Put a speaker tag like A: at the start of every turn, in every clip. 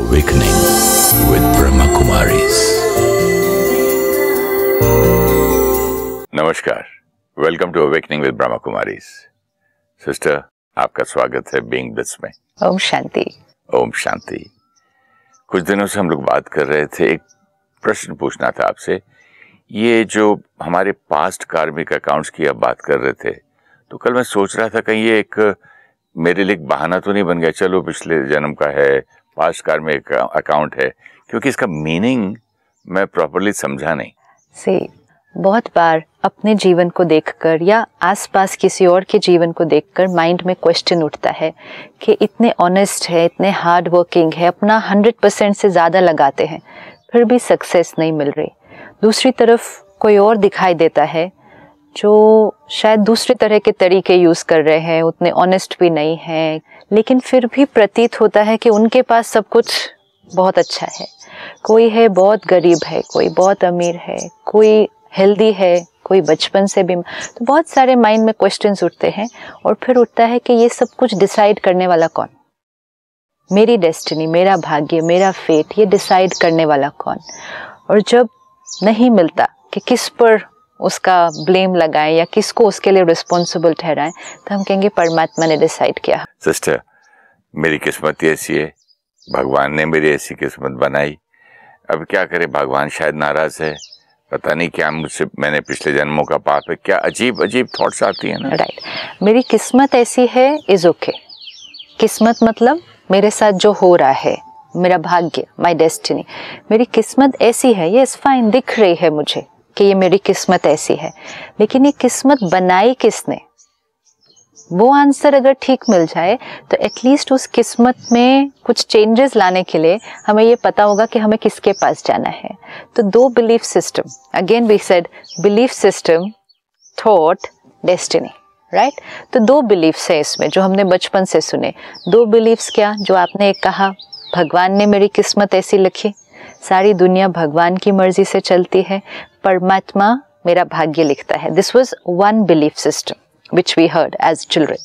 A: Awakening with Brahma Kumaris. नमस्कार welcome to awakening with Brahma Kumaris sister आपका स्वागत है बीइंग ब्लिस में ओम शांति ओम शांति कुछ दिनों से हम लोग बात कर रहे थे एक प्रश्न पूछना था आपसे ये जो हमारे पास्ट कार्मिक अकाउंट्स की आप बात कर रहे थे तो कल मैं सोच रहा था कहीं ये एक मेरे लिए बहाना तो नहीं बन गया चलो पिछले जन्म का है फास्ट कार्ड में एक अकाउंट है क्योंकि इसका मीनिंग मैं प्रॉपरली समझा नहीं
B: से बहुत बार अपने जीवन को देखकर या आसपास किसी और के जीवन को देखकर माइंड में क्वेश्चन उठता है कि इतने ऑनेस्ट है इतने हार्ड वर्किंग है अपना हंड्रेड परसेंट से ज़्यादा लगाते हैं फिर भी सक्सेस नहीं मिल रही दूसरी तरफ कोई और दिखाई देता है जो शायद दूसरे तरह के तरीके यूज़ कर रहे हैं उतने ऑनेस्ट भी नहीं हैं लेकिन फिर भी प्रतीत होता है कि उनके पास सब कुछ बहुत अच्छा है कोई है बहुत गरीब है कोई बहुत अमीर है कोई हेल्दी है कोई बचपन से भी तो बहुत सारे माइंड में क्वेश्चन उठते हैं और फिर उठता है कि ये सब कुछ डिसाइड करने वाला कौन मेरी डेस्टिनी मेरा भाग्य मेरा फेट ये डिसाइड करने वाला कौन और जब नहीं मिलता कि किस पर उसका ब्लेम लगाएं या किसको उसके लिए रिस्पॉन्सिबल ठहराएं तो हम कहेंगे परमात्मा ने डिसाइड किया
A: सिस्टर मेरी किस्मत ही ऐसी है भगवान ने मेरी ऐसी किस्मत बनाई अब क्या करे भगवान शायद नाराज है पता नहीं क्या मुझसे मैंने पिछले जन्मों का पाप है क्या अजीब अजीब थॉट्स आती है ना राइट
B: right. मेरी किस्मत ऐसी है इज ओके okay. किस्मत मतलब मेरे साथ जो हो रहा है मेरा भाग्य माय डेस्टिनी मेरी किस्मत ऐसी है ये इस फाइन दिख रही है मुझे कि ये मेरी किस्मत ऐसी है लेकिन ये किस्मत बनाई किसने वो आंसर अगर ठीक मिल जाए तो एटलीस्ट उस किस्मत में कुछ चेंजेस लाने के लिए हमें ये पता होगा कि हमें किसके पास जाना है तो दो belief system again we said belief system thought destiny right तो दो बिलीफ्स हैं इसमें जो हमने बचपन से सुने दो बिलीफ्स क्या जो आपने एक कहा भगवान ने मेरी किस्मत ऐसी लिखी सारी दुनिया भगवान की मर्जी से चलती है परमात्मा मेरा भाग्य लिखता है this was one belief system which we heard as children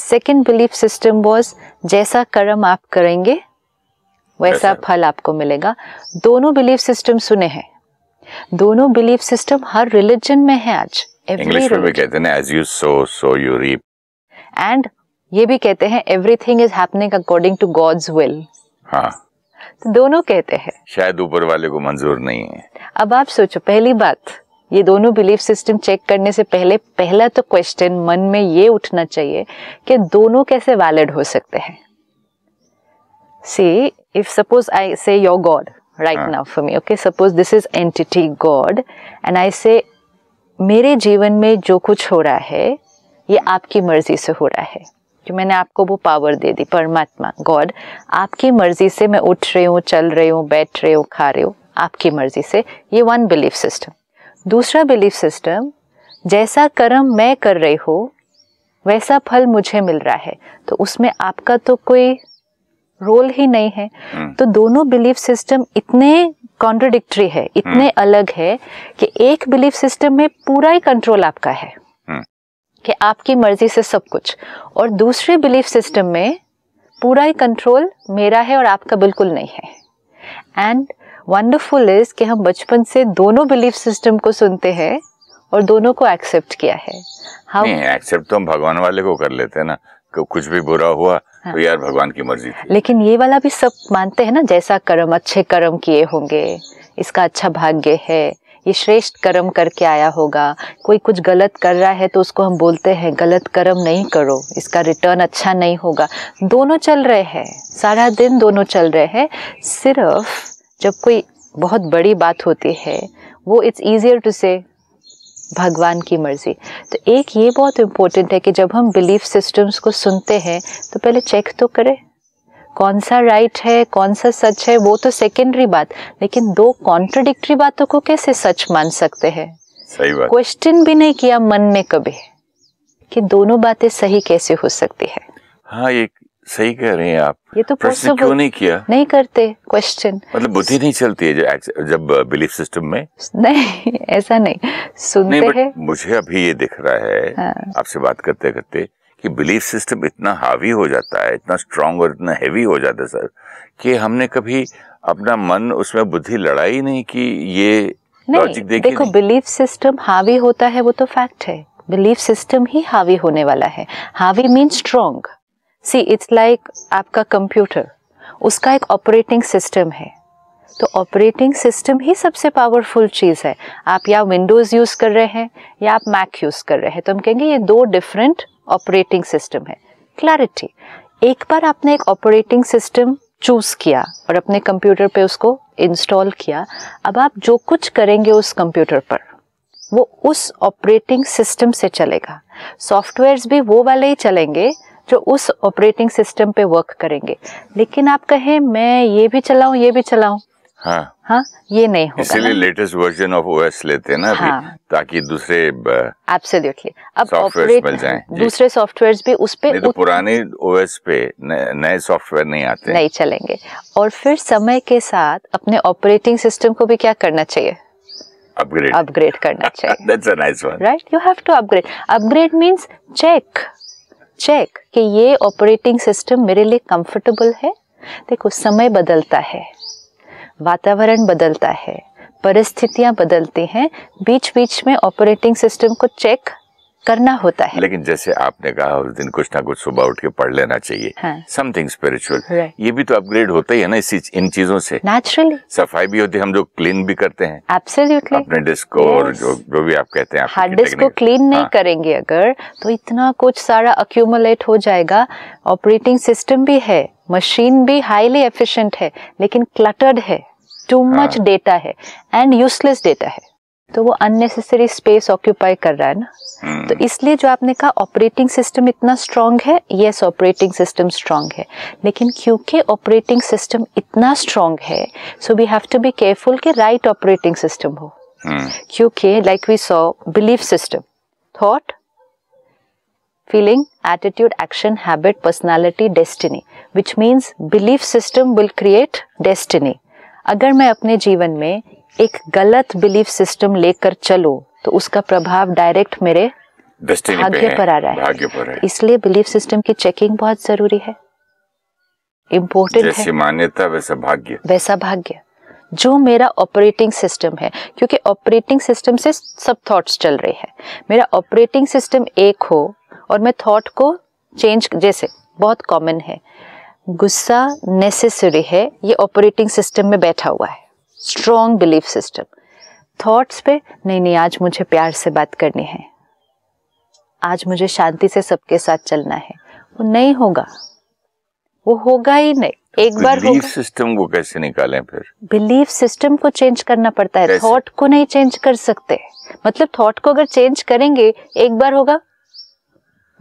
B: second belief system was जैसा कर्म आप करेंगे वैसा फल आपको मिलेगा दोनों बिलीफ सिस्टम सुने हैं दोनों बिलीफ सिस्टम हर रिलीजन में है आज इंग्लिश में
A: भी कहते हैं as you sow so you reap
B: and ये भी कहते हैं everything is happening according to God's will हाँ तो दोनों कहते हैं
A: शायद ऊपर वाले को मंजूर नहीं है
B: अब आप सोचो पहली बात ये दोनों बिलीफ सिस्टम चेक करने से पहले पहला तो क्वेश्चन मन में ये उठना चाहिए कि दोनों कैसे वैलिड हो सकते हैं see if suppose I say your God right now for me okay suppose this is entity God and I say मेरे जीवन में जो कुछ हो रहा है ये आपकी मर्जी से हो रहा है जो मैंने आपको वो पावर दे दी परमात्मा गॉड आपकी मर्जी से मैं उठ रही हूँ चल रही हूँ बैठ रही हूँ खा रही हूँ आपकी मर्जी से ये वन बिलीफ सिस्टम दूसरा बिलीफ सिस्टम जैसा कर्म मैं कर रही हूँ वैसा फल मुझे मिल रहा है तो उसमें आपका तो कोई रोल ही नहीं है हम्म। तो दोनों बिलीफ सिस्टम इतने कॉन्ट्रोडिक्ट्री है इतने हम्म। अलग है कि एक बिलीफ सिस्टम में पूरा ही कंट्रोल आपका है कि आपकी मर्ज़ी से सब कुछ और दूसरे बिलीफ सिस्टम में पूरा ही कंट्रोल मेरा है और आपका बिल्कुल नहीं है एंड वंडरफुल इज़ कि हम बचपन से दोनों बिलीफ सिस्टम को सुनते हैं और दोनों को एक्सेप्ट किया है हम
A: एक्सेप्ट तो हम भगवान वाले को कर लेते हैं ना कुछ भी बुरा हुआ हाँ। तो यार भगवान की मर्जी थी।
B: लेकिन ये वाला भी सब मानते हैं ना जैसा कर्म अच्छे कर्म किए होंगे इसका अच्छा भाग्य है ये श्रेष्ठ कर्म करके आया होगा कोई कुछ गलत कर रहा है तो उसको हम बोलते हैं गलत कर्म नहीं करो इसका रिटर्न अच्छा नहीं होगा दोनों चल रहे हैं सारा दिन दोनों चल रहे हैं सिर्फ जब कोई बहुत बड़ी बात होती है वो इट्स ईजियर टू से भगवान की मर्ज़ी तो एक ये बहुत इम्पोर्टेंट है कि जब हम बिलीफ सिस्टम्स को सुनते हैं तो पहले चेक तो करें कौन सा राइट है कौन सा सच है वो तो सेकेंडरी बात लेकिन दो कॉन्ट्रडिक्टरी बातों को कैसे सच मान सकते हैं सही बात क्वेश्चन भी नहीं किया मन ने कभी कि दोनों बातें सही कैसे हो सकती है
A: हाँ ये सही कह रहे हैं आप ये तो प्रश्न क्यों नहीं किया
B: नहीं करते क्वेश्चन
A: मतलब बुद्धि नहीं चलती है जब, जब बिलीफ सिस्टम में
B: नहीं ऐसा नहीं सुनते नहीं, हैं
A: मुझे अभी ये दिख रहा है हाँ। आपसे बात करते करते कि बिलीफ सिस्टम इतना हावी हो जाता है इतना स्ट्रांग और इतना हैवी हो जाता है सर कि हमने कभी अपना मन उसमें बुद्धि लड़ाई नहीं कि ये लॉजिक देखिए देखो
B: बिलीफ सिस्टम हावी होता है वो तो फैक्ट है बिलीफ सिस्टम ही हावी होने वाला है हावी mean strong see it's like आपका कंप्यूटर उसका एक ऑपरेटिंग सिस्टम है तो ऑपरेटिंग सिस्टम ही सबसे पावरफुल चीज़ है आप या विंडोज़ यूज़ कर रहे हैं या आप मैक यूज़ कर रहे हैं तो हम कहेंगे ये दो डिफरेंट ऑपरेटिंग सिस्टम है क्लैरिटी एक बार आपने एक ऑपरेटिंग सिस्टम चूज़ किया और अपने कंप्यूटर पे उसको इंस्टॉल किया अब आप जो कुछ करेंगे उस कंप्यूटर पर वो उस ऑपरेटिंग सिस्टम से चलेगा सॉफ्टवेयर्स भी वो वाले ही चलेंगे जो उस ऑपरेटिंग सिस्टम पे वर्क करेंगे लेकिन आप कहें मैं ये भी चलाऊं ये भी चलाऊं हाँ, हाँ ये नहीं होगा इसलिए
A: लेटेस्ट वर्जन ऑफ ओएस लेते हैं ना हाँ, अभी ताकि दूसरे
B: एब्सोल्युटली अब जाएं दूसरे सॉफ्टवेयर्स भी उस पे तो पुराने
A: ओएस पे नए सॉफ्टवेयर नहीं आते
B: नहीं चलेंगे और फिर समय के साथ अपने ऑपरेटिंग सिस्टम को भी क्या करना चाहिए अपग्रेड अपग्रेड
A: करना चाहिए that's a nice one
B: right you have to upgrade upgrade means check check कि ये ऑपरेटिंग सिस्टम मेरे लिए कंफर्टेबल है देखो समय बदलता है वातावरण बदलता है परिस्थितियाँ बदलती हैं बीच बीच में ऑपरेटिंग सिस्टम को चेक करना होता है
A: लेकिन जैसे आपने कहा उस दिन कुछ ना कुछ सुबह उठ के पढ़ लेना चाहिए समथिंग हाँ। स्पिरिचुअल ये भी तो अपग्रेड होता ही है ना इसी इन चीजों से नेचुरली सफाई भी होती है हम लोग क्लीन भी करते हैं
B: एब्सोल्युटली अपने
A: डिस्क को yes. जो जो भी आप कहते हैं हार्ड डिस्क को
B: क्लीन नहीं हाँ. करेंगे अगर तो इतना कुछ सारा अक्यूमुलेट हो जाएगा ऑपरेटिंग सिस्टम भी है मशीन भी हाईली एफिशिएंट है लेकिन क्लटर्ड है टू मच डेटा है एंड यूजलेस डेटा है तो वो अननेसेसरी स्पेस ऑक्यूपाई कर रहा है ना हम्म। तो इसलिए जो आपने कहा ऑपरेटिंग सिस्टम इतना स्ट्रांग है यस ऑपरेटिंग सिस्टम स्ट्रांग है लेकिन क्योंकि ऑपरेटिंग सिस्टम इतना स्ट्रांग है so we have to be careful कि राइट ऑपरेटिंग सिस्टम हो हम्म। क्योंकि like we saw belief system thought feeling attitude action habit personality destiny which means belief system will create destiny अगर मैं अपने जीवन में एक गलत बिलीफ सिस्टम लेकर चलो तो उसका प्रभाव डायरेक्ट मेरे
A: भाग्य पर आ रहा है
B: इसलिए बिलीफ सिस्टम की चेकिंग बहुत जरूरी है इम्पोर्टेंट है
A: मान्यता वैसा भाग्य
B: वैसा भाग्य जो मेरा ऑपरेटिंग सिस्टम है क्योंकि ऑपरेटिंग सिस्टम से सब थॉट्स चल रहे हैं मेरा ऑपरेटिंग सिस्टम एक हो और मैं थॉट को चेंज जैसे बहुत कॉमन है गुस्सा नेसेसरी है ये ऑपरेटिंग सिस्टम में बैठा हुआ है स्ट्रॉन्ग बिलीफ सिस्टम थॉट्स पे नहीं नहीं आज मुझे प्यार से बात करनी है आज मुझे शांति से सबके साथ चलना है वो नहीं होगा वो होगा ही नहीं तो एक बार बिलीफ
A: सिस्टम को कैसे निकालें फिर
B: बिलीफ सिस्टम को चेंज करना पड़ता है थॉट को नहीं चेंज कर सकते मतलब थॉट को अगर चेंज करेंगे एक बार होगा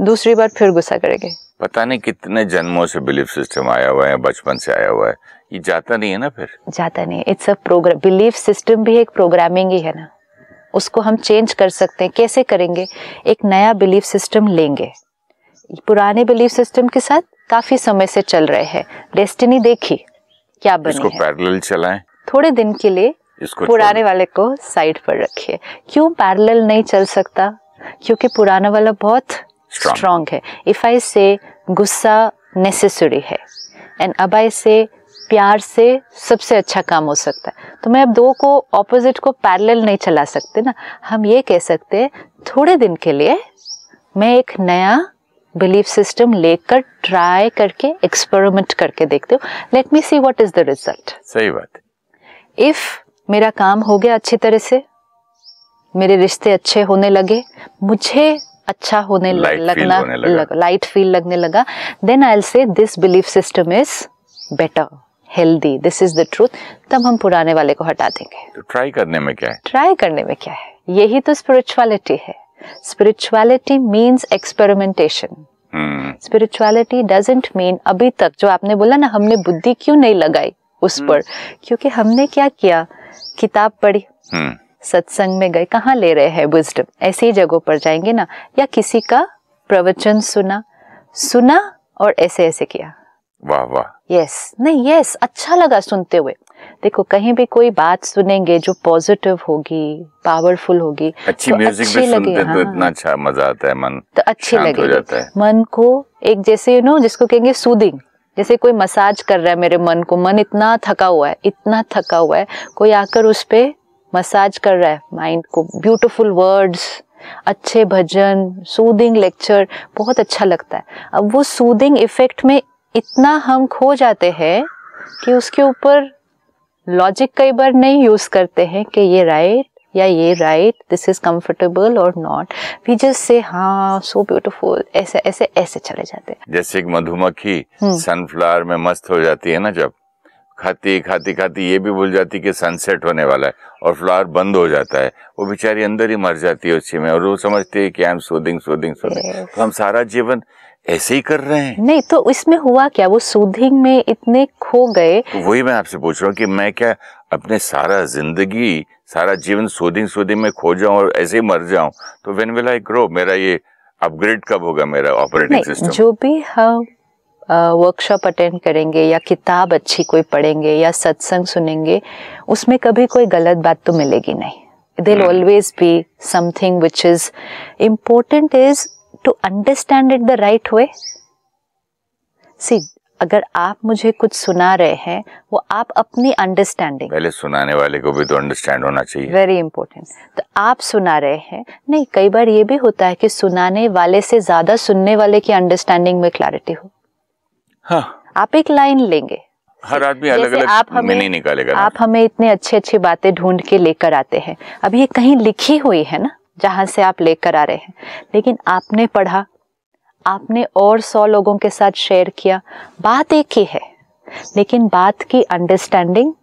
B: दूसरी बार फिर गुस्सा करेंगे
A: पता नहीं कितने जन्मों से बिलीफ सिस्टम आया हुआ है बचपन से आया हुआ है ये जाता नहीं है ना फिर
B: जाता नहीं it's a program belief system भी एक प्रोग्रामिंग ही है ना उसको हम चेंज कर सकते हैं कैसे करेंगे एक नया बिलीफ सिस्टम लेंगे पुराने बिलीफ सिस्टम के साथ काफी समय से चल रहे हैं डेस्टिनी देखी क्या बने इसको
A: पैरेलल चलाएं
B: थोड़े दिन के लिए इसको पुराने वाले को साइड पर रखिए क्यों पैरेलल नहीं चल सकता क्योंकि पुराना वाला बहुत स्ट्रांग है इफ आई से गुस्सा नेसेसरी है एंड अब आई से प्यार से सबसे अच्छा काम हो सकता है तो मैं अब दो को ऑपोजिट को पैरेलल नहीं चला सकते ना हम ये कह सकते हैं थोड़े दिन के लिए मैं एक नया बिलीफ सिस्टम लेकर ट्राई करके एक्सपेरिमेंट करके देखते हो let me see what is the result सही बात इफ मेरा काम हो गया अच्छी तरह से मेरे रिश्ते अच्छे होने लगे मुझे अच्छा होने लगना लाइट फील लगने लगा then I say this belief system is better healthy this is the truth तब हम पुराने वाले को हटा देंगे
A: तो ट्राई करने में क्या है
B: ट्राई करने में क्या है यही तो स्पिरिचुअलिटी है spirituality means experimentation spirituality doesn't mean अभी तक जो आपने बोला ना हमने बुद्धि क्यों नहीं लगाई उस hmm. पर क्योंकि हमने क्या किया किताब पढ़ी hmm. सत्संग में गए कहाँ ले रहे हैं विजडम ऐसी जगहों पर जाएंगे ना या किसी का प्रवचन सुना सुना और ऐसे ऐसे किया वाह वाह यस नहीं यस अच्छा लगा सुनते हुए देखो कहीं भी कोई बात सुनेंगे जो पॉजिटिव होगी पावरफुल
A: होगी अच्छी तो म्यूजिक अच्छी भी सुनते तो हाँ, तो इतना हाँ। अच्छा मजा आता है मन तो अच्छी लगे
B: मन को एक जैसे यू नो जिसको कहेंगे सूदिंग जैसे कोई मसाज कर रहा है मेरे मन को मन इतना थका हुआ है इतना थका हुआ है कोई आकर उस पर मसाज कर रहा है माइंड को ब्यूटीफुल वर्ड्स अच्छे भजन सूदिंग लेक्चर बहुत अच्छा लगता है अब वो सूदिंग इफेक्ट में इतना हम खो जाते हैं कि उसके ऊपर लॉजिक कई बार नहीं यूज़ करते हैं कि ये राइट या ये राइट दिस इज़ कंफर्टेबल और नॉट वी जस्ट से हाँ सो ब्यूटीफुल ऐसे ऐसे ऐसे चले जाते
A: हैं जैसे एक मधुमक्खी सनफ्लावर हम्म। में मस्त हो जाती है ना जब खाती खाती खाती ये भी भूल जाती कि सनसेट होने वाला है और फ्लावर बंद हो जाता है वो बेचारी अंदर ही मर जाती है उसी में और वो समझती है कि आई एम सोदिंग सोदिंग सोदिंग हम सारा जीवन ऐसे ही कर रहे हैं
B: नहीं तो इसमें हुआ क्या वो सूदिंग में इतने खो गए
A: वही मैं आपसे पूछ रहा हूँ कि मैं क्या अपने सारा जिंदगी सारा जीवन सूदिंग सूदिंग में खो जाऊं और ऐसे ही मर जाऊं तो वेन विल आई ग्रो मेरा ये अपग्रेड कब होगा मेरा ऑपरेटिंग सिस्टम जो
B: भी हम वर्कशॉप अटेंड करेंगे या किताब अच्छी कोई पढ़ेंगे या सत्संग सुनेंगे उसमें कभी कोई गलत बात तो मिलेगी नहीं there always be something which is important is to understand it the right way see अगर आप मुझे कुछ सुना रहे हैं वो आप अपनी अंडरस्टैंडिंग
A: पहले सुनाने वाले को भी तो अंडरस्टैंड होना चाहिए
B: वेरी इंपॉर्टेंट तो आप सुना रहे हैं नहीं कई बार ये भी होता है कि सुनाने वाले से ज्यादा सुनने वाले की अंडरस्टैंडिंग में क्लैरिटी हो हाँ। आप एक लाइन लेंगे
A: हर आदमी अलग अलग आप हमें नहीं निकालेगा आप
B: हमें इतने अच्छे अच्छे बातें ढूंढ के लेकर आते हैं अब ये कहीं लिखी हुई है ना जहाँ से आप लेकर आ रहे हैं लेकिन आपने पढ़ा आपने और सौ लोगों के साथ शेयर किया बात एक ही है लेकिन बात की अंडरस्टैंडिंग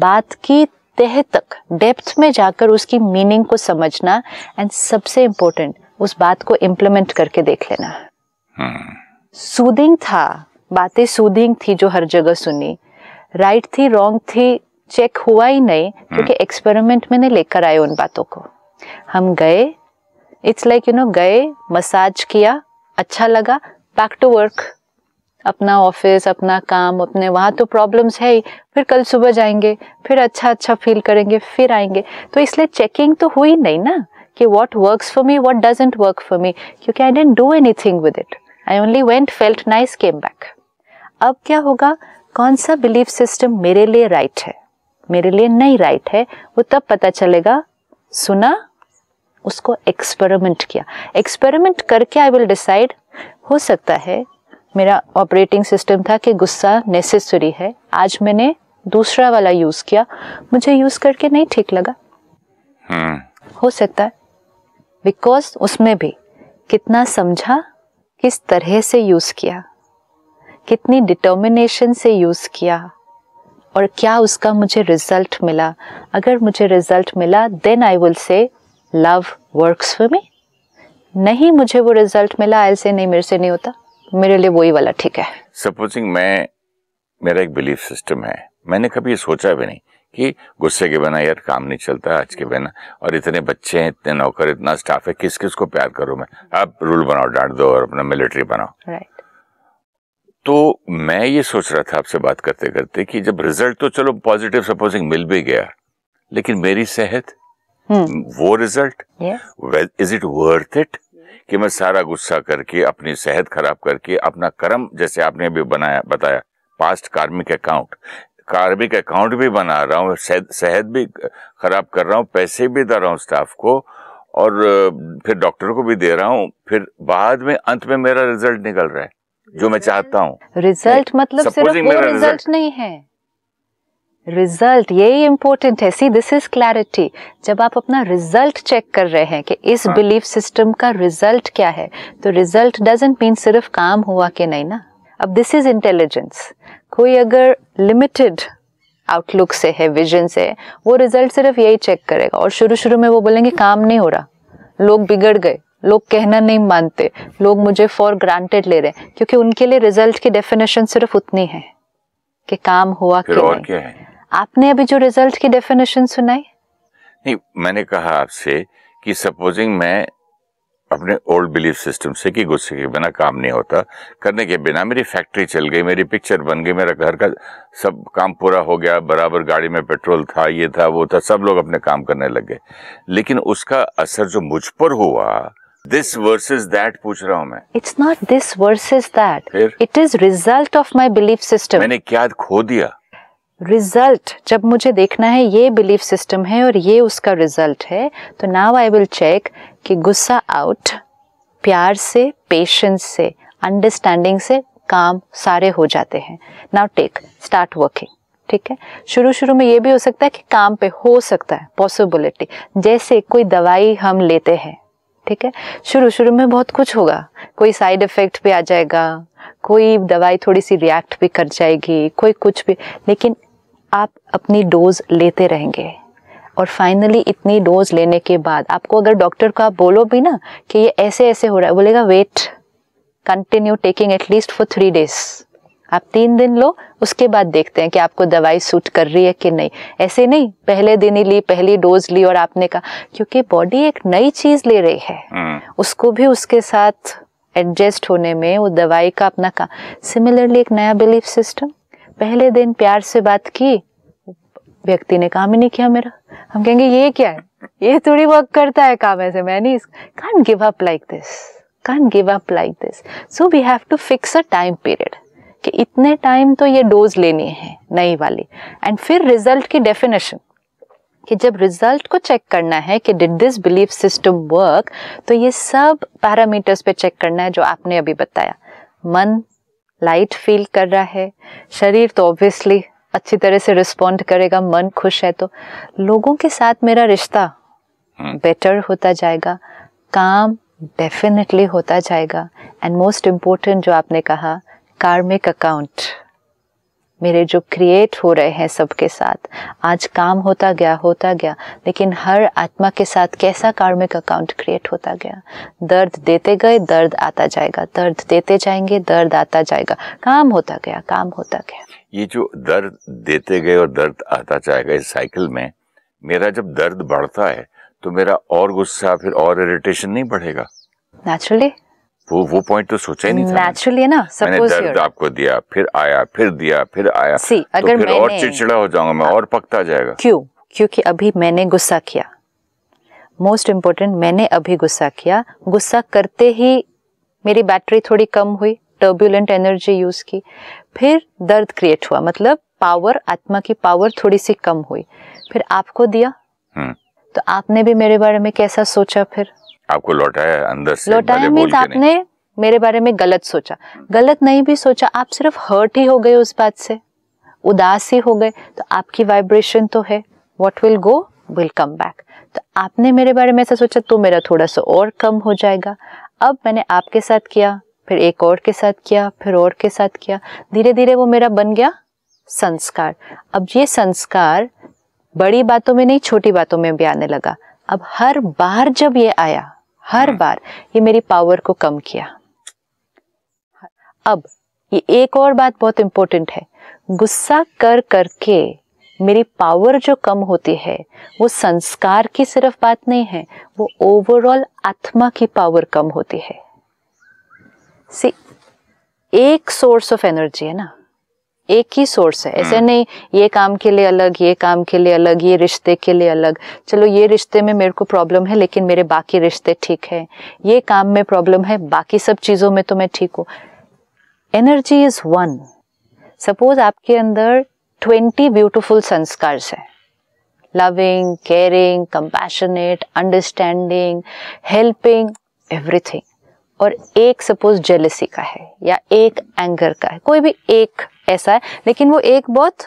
B: बात की तह तक डेप्थ में जाकर उसकी मीनिंग को समझना एंड सबसे इम्पोर्टेंट उस बात को इम्प्लीमेंट करके देख लेना सूदिंग हम्म। hmm. था बातें सूदिंग थी जो हर जगह सुनी राइट right थी रॉन्ग थी चेक हुआ ही नहीं क्योंकि एक्सपेरिमेंट हम्म। मैंने लेकर आए उन बातों को हम गए इट्स लाइक यू नो गए मसाज किया अच्छा लगा बैक टू वर्क अपना ऑफिस अपना काम अपने वहाँ तो प्रॉब्लम्स है ही फिर कल सुबह जाएंगे फिर अच्छा अच्छा फील करेंगे फिर आएंगे तो इसलिए चेकिंग तो हुई नहीं ना कि what work for me what doesn't work for me क्योंकि I didn't do anything with it I only went felt nice came back अब क्या होगा कौन सा बिलीफ सिस्टम मेरे लिए राइट right है मेरे लिए नहीं राइट right है वो तब पता चलेगा सुना उसको एक्सपेरिमेंट किया एक्सपेरिमेंट करके आई विल डिसाइड हो सकता है मेरा ऑपरेटिंग सिस्टम था कि गुस्सा नेसेसरी है आज मैंने दूसरा वाला यूज़ किया मुझे यूज़ करके नहीं ठीक लगा
A: hmm.
B: हो सकता है बिकॉज उसमें भी कितना समझा किस तरह से यूज़ किया कितनी डिटर्मिनेशन से यूज़ किया और क्या उसका मुझे रिजल्ट मिला अगर मुझे रिजल्ट मिला then I will say love works for me नहीं मुझे वो रिजल्ट मिला आई से नहीं मेरे से नहीं होता मेरे लिए वही वाला ठीक है
A: सपोजिंग मैं मेरा एक बिलीफ सिस्टम है मैंने कभी ये सोचा भी नहीं कि गुस्से के बिना यार काम नहीं चलता आज के बिना और इतने बच्चे हैं इतने नौकर इतना स्टाफ है किस किस को प्यार करूं मैं आप रूल बनाओ डांट दो और अपना मिलिट्री बनाओ right. तो मैं ये सोच रहा था आपसे बात करते करते कि जब रिजल्ट तो चलो पॉजिटिव सपोजिंग मिल भी गया लेकिन मेरी सेहत हम्म। वो result is it worth it कि मैं सारा गुस्सा करके अपनी सेहत खराब करके अपना कर्म जैसे आपने अभी बनाया बताया पास्ट कार्मिक अकाउंट कार्मिक अकाउंट भी बना रहा हूँ सेहत भी खराब कर रहा हूँ पैसे भी दे रहा हूँ स्टाफ को और फिर डॉक्टर को भी दे रहा हूँ फिर बाद में अंत में मेरा रिजल्ट निकल रहा है जो मैं चाहता हूँ
B: रिजल्ट मतलब सिर्फ वो रिजल्ट नहीं है रिजल्ट यही इम्पोर्टेंट है सी दिस इज क्लैरिटी जब आप अपना रिजल्ट चेक कर रहे हैं कि इस बिलीफ हाँ. सिस्टम का रिजल्ट क्या है तो रिजल्ट डजेंट मीन सिर्फ काम हुआ कि नहीं ना अब दिस इज इंटेलिजेंस कोई अगर लिमिटेड आउटलुक से है विजन से है, वो रिजल्ट सिर्फ यही चेक करेगा और शुरू शुरू में वो बोलेंगे काम नहीं हो रहा लोग बिगड़ गए लोग कहना नहीं मानते लोग मुझे फॉर ग्रांटेड ले रहे हैं क्योंकि उनके लिए रिजल्ट की डेफिनेशन सिर्फ उतनी है कि काम हुआ कि नहीं। क्या है आपने अभी जो रिजल्ट की डेफिनेशन सुनाई
A: नहीं मैंने कहा आपसे कि सपोजिंग मैं अपने ओल्ड बिलीफ सिस्टम से कि गुस्से के बिना काम नहीं होता करने के बिना मेरी फैक्ट्री चल गई मेरी पिक्चर बन गई मेरा घर का सब काम पूरा हो गया बराबर गाड़ी में पेट्रोल था ये था वो था सब लोग अपने काम करने लग गए लेकिन उसका असर जो मुझ पर हुआ दिस वर्सेस दैट पूछ रहा हूँ मैं
B: it's not this versus that it is result of my belief system
A: मैंने क्या खो दिया
B: रिजल्ट जब मुझे देखना है ये बिलीफ सिस्टम है और ये उसका रिजल्ट है तो नाउ आई विल चेक कि गुस्सा आउट प्यार से पेशेंस से अंडरस्टैंडिंग से काम सारे हो जाते हैं नाउ टेक स्टार्ट वर्किंग ठीक है शुरू शुरू में ये भी हो सकता है कि काम पे हो सकता है पॉसिबिलिटी जैसे कोई दवाई हम लेते हैं ठीक है शुरू शुरू में बहुत कुछ होगा कोई साइड इफेक्ट भी आ जाएगा कोई दवाई थोड़ी सी रिएक्ट भी कर जाएगी कोई कुछ भी लेकिन आप अपनी डोज लेते रहेंगे और फाइनली इतनी डोज लेने के बाद आपको अगर डॉक्टर को आप बोलो भी ना कि ये ऐसे ऐसे हो रहा है बोलेगा wait continue taking at least for three days आप तीन दिन लो उसके बाद देखते हैं कि आपको दवाई सूट कर रही है कि नहीं ऐसे नहीं पहले दिन ही ली पहली डोज ली और आपने कहा क्योंकि बॉडी एक नई चीज ले रही है हाँ। उसको भी उसके साथ एडजस्ट होने में वो दवाई का अपना का सिमिलरली एक नया बिलीफ सिस्टम पहले दिन प्यार से बात की व्यक्ति ने काम ही नहीं किया मेरा हम कहेंगे ये क्या है ये थोड़ी वर्क करता है काम ऐसे मैं नहीं can give up like this can give up like this so we have to fix a time period कि इतने टाइम तो ये डोज लेनी है नई वाली एंड फिर रिजल्ट की डेफिनेशन कि जब रिजल्ट को चेक करना है कि did this belief system work तो ये सब पैरामीटर्स पे चेक करना है जो आपने अभी बताया मन लाइट फील कर रहा है शरीर तो ऑब्वियसली अच्छी तरह से रिस्पॉन्ड करेगा मन खुश है तो लोगों के साथ मेरा रिश्ता बेटर हाँ। होता जाएगा काम डेफिनेटली होता जाएगा एंड मोस्ट इम्पोर्टेंट जो आपने कहा कार्मिक अकाउंट मेरे जो क्रिएट हो रहे हैं सबके साथ आज काम होता गया होता गया लेकिन हर आत्मा के साथ कैसा कार्मिक अकाउंट क्रिएट होता गया दर्द देते गए दर्द आता जाएगा दर्द देते जाएंगे दर्द आता जाएगा काम होता गया काम होता गया
A: ये जो दर्द देते गए और दर्द आता जाएगा इस साइकिल में मेरा जब दर्द बढ़ता है तो मेरा और गुस्सा फिर और इरिटेशन नहीं बढ़ेगा नेचुरली वो वो पॉइंट तो सोचा ही नहीं था
B: नेचुरली ना मैंने दर्द
A: आपको दिया फिर आया फिर दिया फिर आया See, तो अगर फिर मैंने... और चिड़चिड़ा हो जाऊंगा मैं हाँ। और पकता जाएगा
B: क्यों क्योंकि अभी मैंने गुस्सा किया मोस्ट इम्पोर्टेंट मैंने अभी गुस्सा किया गुस्सा करते ही मेरी बैटरी थोड़ी कम हुई टर्बुलेंट एनर्जी यूज की फिर दर्द क्रिएट हुआ मतलब पावर आत्मा की पावर थोड़ी सी कम हुई फिर आपको दिया हम्म। तो आपने भी मेरे बारे में कैसा सोचा फिर
A: आपको लौटाया अंदर से लौटाया मीन आपने
B: मेरे बारे में गलत सोचा गलत नहीं भी सोचा आप सिर्फ हर्ट ही हो गए उस बात से उदास ही हो गए तो आपकी वाइब्रेशन तो है what will go will come back तो आपने मेरे बारे में ऐसा सोचा तो मेरा थोड़ा सा और कम हो जाएगा अब मैंने आपके साथ किया फिर एक और के साथ किया फिर और के साथ किया धीरे धीरे वो मेरा बन गया संस्कार अब ये संस्कार बड़ी बातों में नहीं छोटी बातों में भी आने लगा अब हर बार जब ये आया हर बार ये मेरी पावर को कम किया अब ये एक और बात बहुत इंपॉर्टेंट है गुस्सा कर करके मेरी पावर जो कम होती है वो संस्कार की सिर्फ बात नहीं है वो ओवरऑल आत्मा की पावर कम होती है सी एक सोर्स ऑफ एनर्जी है ना एक ही सोर्स है ऐसे हम्म। नहीं ये काम के लिए अलग ये काम के लिए अलग ये रिश्ते के लिए अलग चलो ये रिश्ते में मेरे को प्रॉब्लम है लेकिन मेरे बाकी रिश्ते ठीक है ये काम में प्रॉब्लम है बाकी सब चीज़ों में तो मैं ठीक हूँ एनर्जी इज वन सपोज आपके अंदर ट्वेंटी ब्यूटिफुल संस्कार है loving caring compassionate understanding helping everything और एक सपोज जेलसी का है या एक एंगर का है कोई भी एक ऐसा है लेकिन वो एक बहुत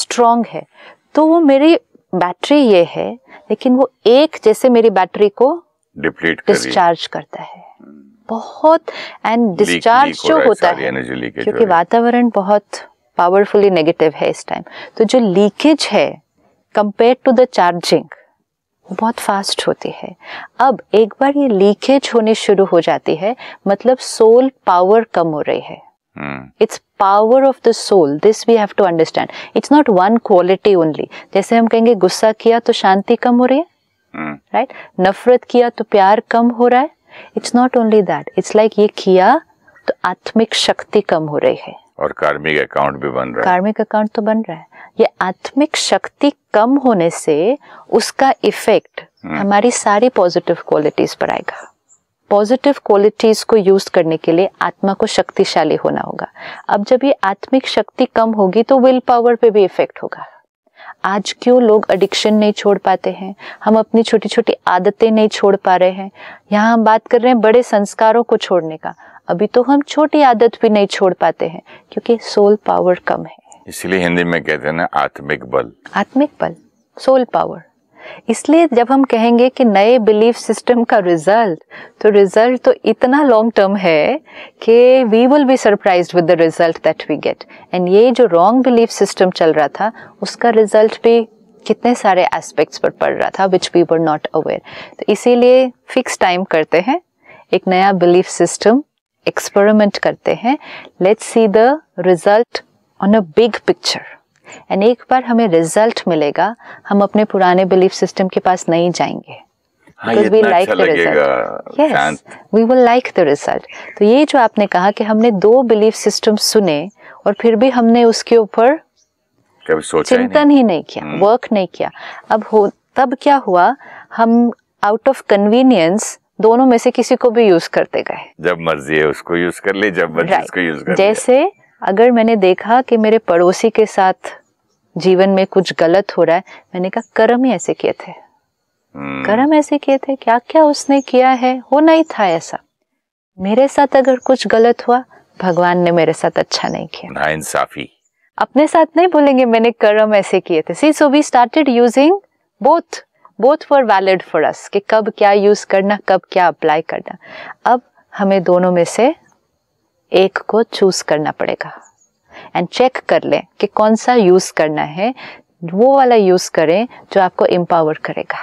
B: स्ट्रॉन्ग है तो वो मेरी बैटरी ये है लेकिन वो एक जैसे मेरी बैटरी को
A: डिप्लीट डिस्चार्ज करता है
B: बहुत एंड डिस्चार्ज जो होता है क्योंकि वातावरण बहुत पावरफुली नेगेटिव है इस टाइम तो जो लीकेज है कंपेयर टू द चार्जिंग वो बहुत फास्ट होती है अब एक बार ये लीकेज होने शुरू हो जाती है मतलब सोल पावर कम हो रही है it's power of the soul this we have to understand it's not one quality only जैसे हम कहेंगे गुस्सा किया तो शांति कम हो रही है राइट hmm. right? नफरत किया तो प्यार कम हो रहा है it's not only that it's like ये किया तो आत्मिक शक्ति कम हो रही है
A: और कार्मिक अकाउंट भी बन रहा है
B: कार्मिक अकाउंट तो बन रहा है ये आत्मिक शक्ति कम होने से उसका इफेक्ट hmm. हमारी सारी पॉजिटिव क्वालिटीज पर आएगा पॉजिटिव क्वालिटीज़ को यूज़ करने के लिए आत्मा को शक्तिशाली होना होगा अब जब ये आत्मिक शक्ति कम होगी तो विल पावर पे भी इफेक्ट होगा आज क्यों लोग एडिक्शन नहीं छोड़ पाते हैं हम अपनी छोटी छोटी आदतें नहीं छोड़ पा रहे हैं यहाँ हम बात कर रहे हैं बड़े संस्कारों को छोड़ने का अभी तो हम छोटी आदत भी नहीं छोड़ पाते हैं क्योंकि सोल पावर कम है
A: इसलिए हिंदी में कहते हैं ना आत्मिक बल
B: आत्मिक बल सोल पावर इसलिए जब हम कहेंगे कि नए बिलीफ सिस्टम का रिजल्ट तो रिजल्ट तो इतना लॉन्ग टर्म है कि we will be surprise with the result that we get and ये जो रॉन्ग बिलीफ सिस्टम चल रहा था उसका रिजल्ट भी कितने सारे एस्पेक्ट्स पर पड़ रहा था which we were not aware तो इसीलिए फिक्स टाइम करते हैं एक नया बिलीफ सिस्टम एक्सपेरिमेंट करते हैं let's see the result on a big picture and एक बार हमें रिजल्ट मिलेगा हम अपने पुराने बिलीफ सिस्टम के पास नहीं जाएंगे
A: रिजल्ट हाँ,
B: अच्छा तो ये जो आपने कहा कि हमने दो बिलीफ सिस्टम सुने और फिर भी हमने उसके ऊपर
A: चिंतन
B: ही, ही नहीं किया वर्क हम्म। hmm. नहीं किया अब हो तब क्या हुआ हम आउट ऑफ कन्वीनियंस दोनों में से किसी को भी यूज करते गए
A: जब मर्जी है उसको यूज कर ले जब मर्जी right. उसको यूज कर
B: जैसे अगर मैंने देखा कि मेरे पड़ोसी के साथ जीवन में कुछ गलत हो रहा है मैंने कहा कर्म ही ऐसे किए थे हम्म। कर्म ऐसे किए थे क्या क्या उसने किया है हो नहीं था ऐसा मेरे साथ अगर कुछ गलत हुआ भगवान ने मेरे साथ अच्छा नहीं किया
A: ना इंसाफी
B: अपने साथ नहीं बोलेंगे मैंने कर्म ऐसे किए थे see so we started using both both for valid for us कि कब क्या यूज करना कब क्या अप्लाई करना अब हमें दोनों में से एक को चूज करना पड़ेगा एंड चेक कर लें कि कौन सा यूज़ करना है वो वाला यूज़ करें जो आपको एम्पावर करेगा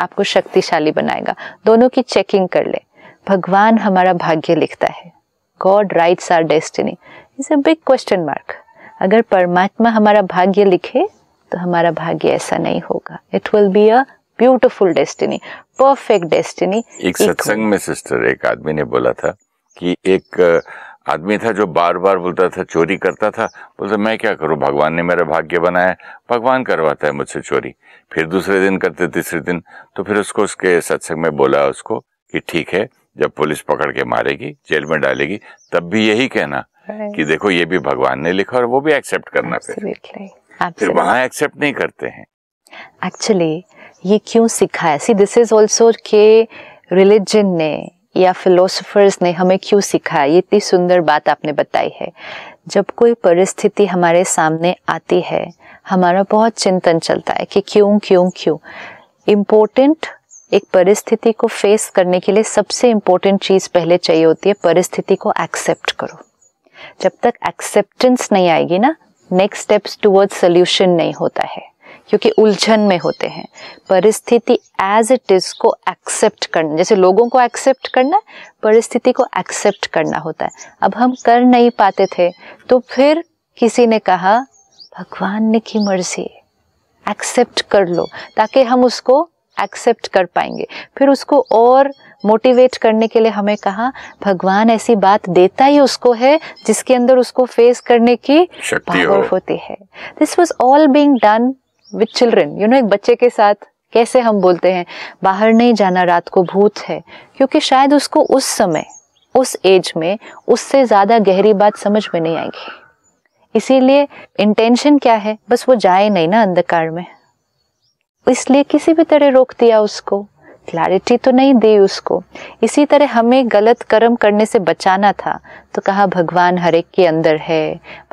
B: आपको शक्तिशाली बनाएगा दोनों की चेकिंग कर लें भगवान हमारा भाग्य लिखता है God writes our destiny is a big question mark अगर परमात्मा हमारा भाग्य लिखे तो हमारा भाग्य ऐसा नहीं होगा it will be a beautiful destiny perfect destiny
A: एक सत्संग में सिस्टर एक आदमी ने बोला था कि एक uh, आदमी था जो बार बार बोलता था चोरी करता था बोलता मैं क्या करूं भगवान ने मेरा भाग्य बनाया भगवान करवाता है मुझसे चोरी फिर दूसरे दिन करते तीसरे दिन तो फिर उसको उसके सत्संग में बोला उसको कि ठीक है जब पुलिस पकड़ के मारेगी जेल में डालेगी तब भी यही कहना कि देखो ये भी भगवान ने लिखा और वो भी एक्सेप्ट करना फिर वहां वहाँ एक्सेप्ट नहीं करते हैं
B: एक्चुअली ये क्यों सिखाया सी दिस इज ऑल्सो के रिलीजन ने या फिलोसोफर्स ने हमें क्यों सिखाया ये इतनी सुंदर बात आपने बताई है जब कोई परिस्थिति हमारे सामने आती है हमारा बहुत चिंतन चलता है कि क्यों क्यों क्यों इम्पोर्टेंट एक परिस्थिति को फेस करने के लिए सबसे इम्पोर्टेंट चीज़ पहले चाहिए होती है परिस्थिति को एक्सेप्ट करो जब तक एक्सेप्टेंस नहीं आएगी ना नेक्स्ट स्टेप्स टूवर्ड्स सोल्यूशन नहीं होता है क्योंकि उलझन में होते हैं परिस्थिति एज इट इज़ को एक्सेप्ट करना जैसे लोगों को एक्सेप्ट करना परिस्थिति को एक्सेप्ट करना होता है अब हम कर नहीं पाते थे तो फिर किसी ने कहा भगवान ने की मर्जी एक्सेप्ट कर लो ताकि हम उसको एक्सेप्ट कर पाएंगे फिर उसको और मोटिवेट करने के लिए हमें कहा भगवान ऐसी बात देता ही उसको है जिसके अंदर उसको फेस करने की पावर हो। होती है this was all being done with children you know एक बच्चे के साथ कैसे हम बोलते हैं बाहर नहीं जाना रात को भूत है क्योंकि शायद उसको उस समय उस एज में उससे ज़्यादा गहरी बात समझ में नहीं आएगी इसीलिए इंटेंशन क्या है बस वो जाए नहीं ना अंधकार में इसलिए किसी भी तरह रोक दिया उसको क्लैरिटी तो नहीं दी उसको इसी तरह हमें गलत कर्म करने से बचाना था तो कहा भगवान हर एक के अंदर है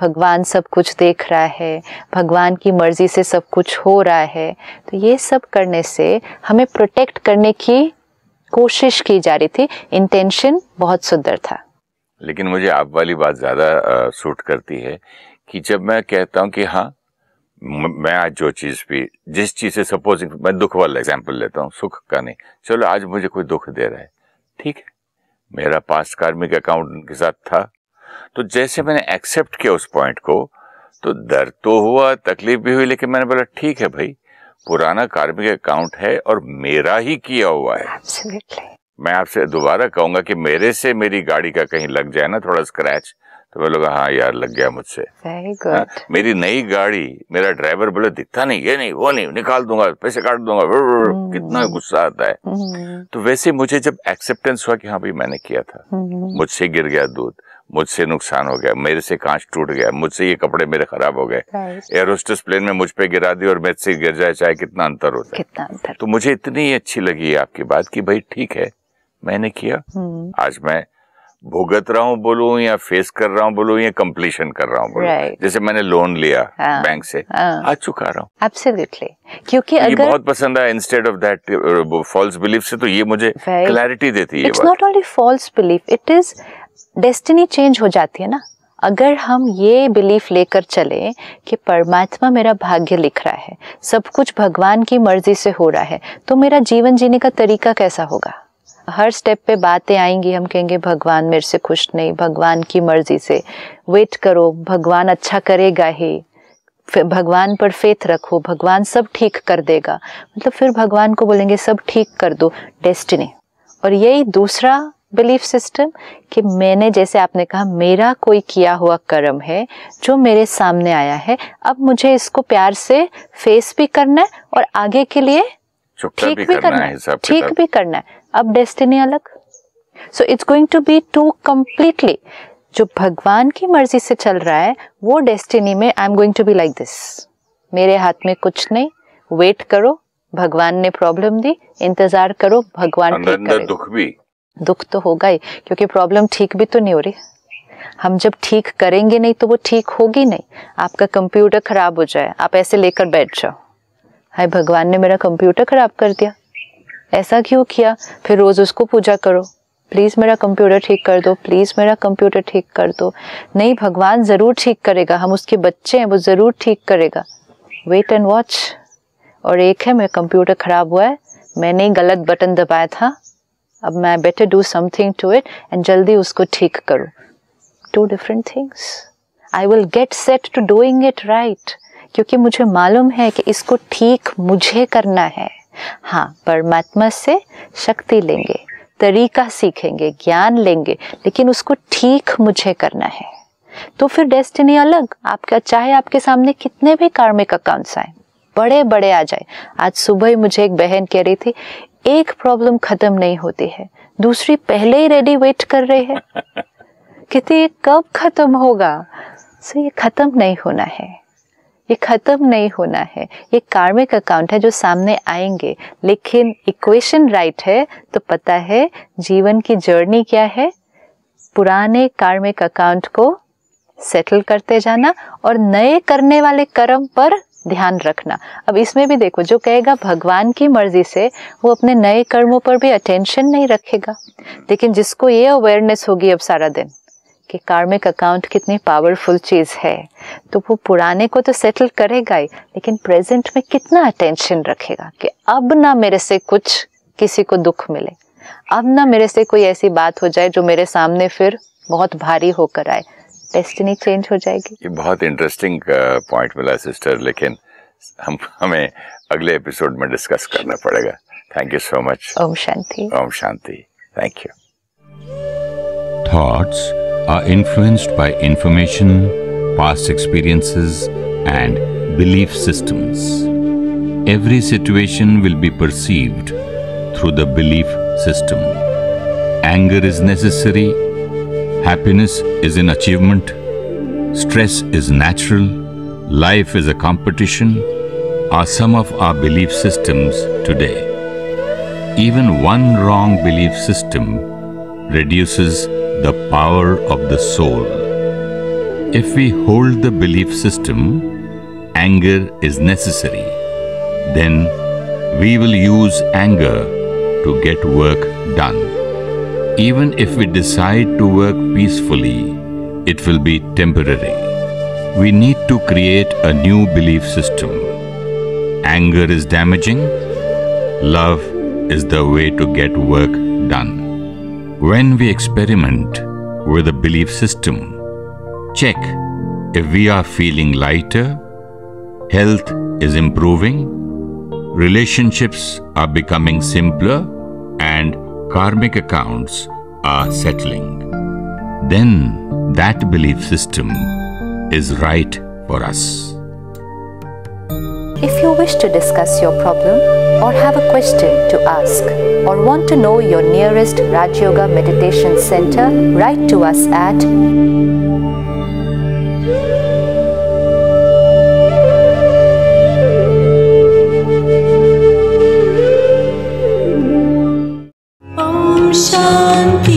B: भगवान सब कुछ देख रहा है भगवान की मर्ज़ी से सब कुछ हो रहा है तो ये सब करने से हमें प्रोटेक्ट करने की कोशिश की जा रही थी इंटेंशन बहुत सुंदर था
A: लेकिन मुझे आप वाली बात ज़्यादा सूट करती है कि जब मैं कहता हूँ कि हाँ मैं आज जो चीज़ भी जिस चीज़ से सपोजिंग मैं दुख वाला एग्जाम्पल लेता हूँ सुख का नहीं चलो आज मुझे कोई दुख दे रहा है ठीक है मेरा पास कार्मिक अकाउंट उनके साथ था तो जैसे मैंने एक्सेप्ट किया उस पॉइंट को तो दर्द तो हुआ तकलीफ भी हुई लेकिन मैंने बोला ठीक है भाई पुराना कार्मिक अकाउंट है और मेरा ही किया हुआ है Absolutely. मैं आपसे दोबारा कहूंगा कि मेरे से मेरी गाड़ी का कहीं लग जाए ना थोड़ा स्क्रैच तो मैं लगा हाँ यार लग गया मुझसे हाँ? मेरी नई गाड़ी मेरा ड्राइवर बोले दिखता नहीं ये नहीं वो नहीं निकाल दूंगा पैसे काट दूंगा वर, हम्म। कितना गुस्सा आता है हम्म। तो वैसे मुझे जब एक्सेप्टेंस हुआ कि हाँ भाई मैंने किया था हम्म, मुझसे गिर गया दूध मुझसे नुकसान हो गया मेरे से कांच टूट गया मुझसे ये कपड़े मेरे खराब हो गए एयरोस्टेस प्लेन में मुझ पर गिरा दी और मेरे से गिर जाए चाहे कितना अंतर होता है कितना अंतर तो मुझे इतनी अच्छी लगी आपकी बात कि भाई ठीक है मैंने किया आज मैं भुगत रहा हूँ बोलू या फेस कर रहा हूँ बोलू या कम्प्लीशन कर रहा हूँ right. जैसे मैंने लोन लिया हाँ, बैंक से हाँ, आज चुका रहा हूँ
B: एब्सोल्युटली क्योंकि अगर बहुत
A: पसंद है instead of that false belief से तो ये मुझे क्लैरिटी देती है it's not
B: only false belief it is destiny change हो जाती है ना अगर हम ये बिलीफ लेकर चले कि परमात्मा मेरा भाग्य लिख रहा है सब कुछ भगवान की मर्जी से हो रहा है तो मेरा जीवन जीने का तरीका कैसा होगा हर स्टेप पे बातें आएंगी हम कहेंगे भगवान मेरे से खुश नहीं भगवान की मर्जी से वेट करो भगवान अच्छा करेगा ही भगवान पर फेथ रखो भगवान सब ठीक कर देगा मतलब फिर भगवान को बोलेंगे सब ठीक कर दो डेस्टिनी और यही दूसरा बिलीफ सिस्टम कि मैंने जैसे आपने कहा मेरा कोई किया हुआ कर्म है जो मेरे सामने आया है अब मुझे इसको प्यार से फेस भी करना है और आगे के लिए
A: ठीक भी करना है ठीक भी
B: करना है अब डेस्टिनी अलग so it's going to be to completely जो भगवान की मर्जी से चल रहा है वो डेस्टिनी में I am going to be like this मेरे हाथ में कुछ नहीं वेट करो भगवान ने प्रॉब्लम दी इंतजार करो भगवान ठीक दुख भी दुख तो होगा ही क्योंकि प्रॉब्लम ठीक भी तो नहीं हो रही हम जब ठीक करेंगे नहीं तो वो ठीक होगी नहीं आपका कंप्यूटर खराब हो जाए आप ऐसे लेकर बैठ जाओ हाय भगवान ने मेरा कंप्यूटर खराब कर दिया ऐसा क्यों किया फिर रोज़ उसको पूजा करो प्लीज़ मेरा कंप्यूटर ठीक कर दो प्लीज़ मेरा कंप्यूटर ठीक कर दो नहीं भगवान ज़रूर ठीक करेगा हम उसके बच्चे हैं वो ज़रूर ठीक करेगा वेट एंड वॉच और एक है मेरा कंप्यूटर ख़राब हुआ है मैंने गलत बटन दबाया था अब मैं better do something to it and जल्दी उसको ठीक करूँ to different things I will get set to doing it right क्योंकि मुझे मालूम है कि इसको ठीक मुझे करना है हाँ परमात्मा से शक्ति लेंगे तरीका सीखेंगे ज्ञान लेंगे लेकिन उसको ठीक मुझे करना है तो फिर डेस्टिनी अलग आपका चाहे आपके सामने कितने भी कार्मिक अकाउंट्स आए बड़े बड़े आ जाए आज सुबह ही मुझे एक बहन कह रही थी एक प्रॉब्लम खत्म नहीं होती है दूसरी पहले ही रेडी वेट कर रहे है कहते कब खत्म होगा सो ये खत्म नहीं होना है ये खत्म नहीं होना है ये कार्मिक अकाउंट है जो सामने आएंगे लेकिन इक्वेशन राइट है तो पता है जीवन की जर्नी क्या है पुराने कार्मिक अकाउंट को सेटल करते जाना और नए करने वाले कर्म पर ध्यान रखना अब इसमें भी देखो जो कहेगा भगवान की मर्जी से वो अपने नए कर्मों पर भी अटेंशन नहीं रखेगा लेकिन जिसको ये अवेयरनेस होगी अब सारा दिन कि कार्मिक अकाउंट कितनी पावरफुल चीज़ है तो वो पुराने को तो सेटल करेगा ही लेकिन प्रेजेंट में कितना अटेंशन रखेगा कि अब ना मेरे से कुछ किसी को दुख मिले अब ना मेरे से कोई ऐसी बात हो जाए जो मेरे सामने फिर बहुत भारी होकर आए डेस्टिनी चेंज हो जाएगी
A: ये बहुत इंटरेस्टिंग पॉइंट uh, मिला सिस्टर लेकिन हम हमें अगले एपिसोड में डिस्कस करना पड़ेगा थैंक यू सो मच ओम शांति ओम शांति thank you thoughts are influenced by information, past experiences and belief systems. Every situation will be perceived through the belief system. Anger is necessary, happiness is an achievement, stress is natural, life is a competition are some of our belief systems today. Even one wrong belief system reduces the power of the soul. If we hold the belief system, anger is necessary, then we will use anger to get work done. Even if we decide to work peacefully, it will be temporary. We need to create a new belief system. Anger is damaging, love is the way to get work done. When we experiment with a belief system, check if we are feeling lighter, health is improving, relationships are becoming simpler, and karmic accounts are settling. Then that belief system is right for us.
B: If you wish to discuss your problem or have a question to ask or want to know your nearest Raj Yoga Meditation Center, write to us at Om Shanti